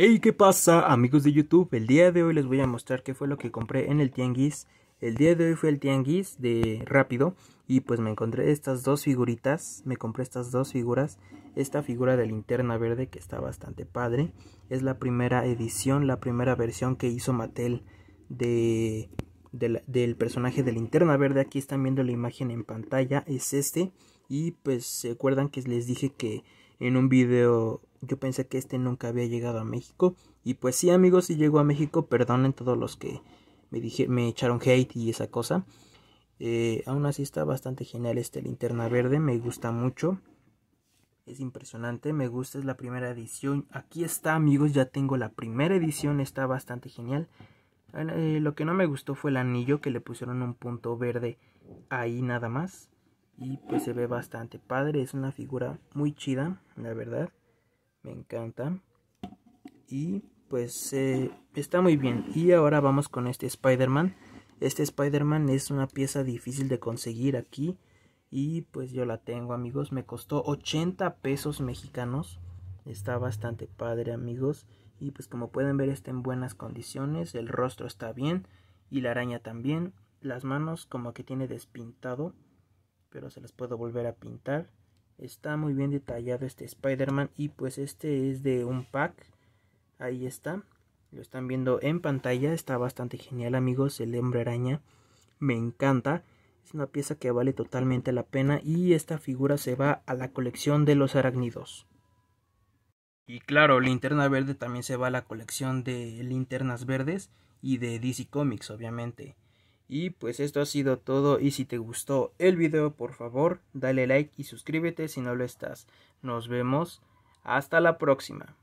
Hey, ¿qué pasa amigos de YouTube? El día de hoy les voy a mostrar qué fue lo que compré en el tianguis. El día de hoy fue el tianguis de rápido y pues me encontré estas dos figuritas, me compré estas dos figuras. Esta figura de linterna verde que está bastante padre, es la primera edición, la primera versión que hizo Mattel de, del personaje de linterna verde. Aquí están viendo la imagen en pantalla, es este. Y pues se acuerdan que les dije que en un video yo pensé que este nunca había llegado a México. Y pues sí, amigos, si llegó a México. Perdonen todos los que me, dije, me echaron hate y esa cosa. Eh, aún así está bastante genial este linterna verde. Me gusta mucho. Es impresionante. Me gusta, es la primera edición. Aquí está, amigos. Ya tengo la primera edición. Está bastante genial. Eh, lo que no me gustó fue el anillo que le pusieron un punto verde ahí nada más. Y pues se ve bastante padre. Es una figura muy chida, la verdad me encanta y pues eh, está muy bien y ahora vamos con este Spider-Man este Spider-Man es una pieza difícil de conseguir aquí y pues yo la tengo amigos me costó 80 pesos mexicanos está bastante padre amigos y pues como pueden ver está en buenas condiciones el rostro está bien y la araña también las manos como que tiene despintado pero se las puedo volver a pintar Está muy bien detallado este Spider-Man y pues este es de un pack. Ahí está. Lo están viendo en pantalla. Está bastante genial amigos. El hombre araña. Me encanta. Es una pieza que vale totalmente la pena y esta figura se va a la colección de los arácnidos. Y claro, Linterna Verde también se va a la colección de Linternas Verdes y de DC Comics, obviamente. Y pues esto ha sido todo y si te gustó el video por favor dale like y suscríbete si no lo estás. Nos vemos hasta la próxima.